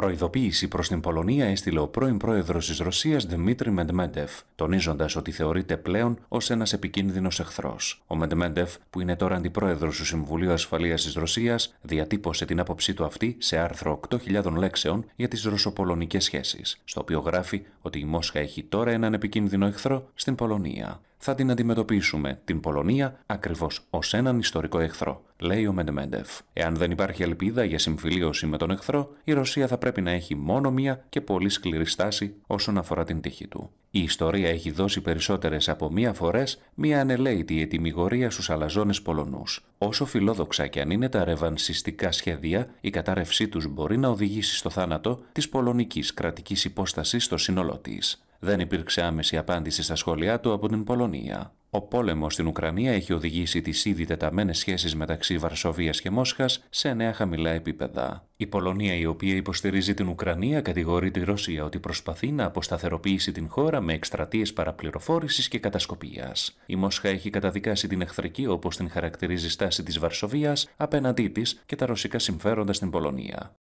Προειδοποίηση προς την Πολωνία έστειλε ο πρώην πρόεδρος της Ρωσίας Δημήτρη Μεντμέντεφ, τονίζοντας ότι θεωρείται πλέον ως ένας επικίνδυνος εχθρός. Ο Μεντμέντεφ, που είναι τώρα αντιπρόεδρος του Συμβουλίου Ασφαλείας της Ρωσίας, διατύπωσε την άποψή του αυτή σε άρθρο 8.000 λέξεων για τις ρωσοπολωνικές σχέσεις, στο οποίο γράφει ότι η Μόσχα έχει τώρα έναν επικίνδυνο εχθρό στην Πολωνία θα την αντιμετωπίσουμε, την Πολωνία, ακριβώς ως έναν ιστορικό εχθρό, λέει ο Μεντεμέντεφ. Εάν δεν υπάρχει ελπίδα για συμφιλίωση με τον εχθρό, η Ρωσία θα πρέπει να έχει μόνο μία και πολύ σκληρή στάση όσον αφορά την τύχη του. Η ιστορία έχει δώσει περισσότερες από μία φορές μία ανελαίτη ετοιμιγορία στους αλαζόνες Πολωνούς. Όσο φιλόδοξα και αν είναι τα ρεβανσιστικά σχέδια, η κατάρρευσή τους μπορεί να οδηγήσει στο θάνατο της πολωνικής κρατικής υπόστασης στο σύνολό της. Δεν υπήρξε άμεση απάντηση στα σχόλιά του από την Πολωνία. Ο πόλεμος στην Ουκρανία έχει οδηγήσει τις ήδη τεταμένες σχέσεις μεταξύ Βαρσοβίας και Μόσχας σε νέα χαμηλά επίπεδα. Η Πολωνία η οποία υποστηρίζει την Ουκρανία κατηγορεί τη Ρωσία ότι προσπαθεί να αποσταθεροποιήσει την χώρα με εκστρατείες παραπληροφόρησης και κατασκοπίας. Η Μόσχα έχει καταδικάσει την εχθρική όπως την χαρακτηρίζει στάση της Βαρσοβίας απέναντί της και τα ρωσικά συμφέροντα στην Πολωνία.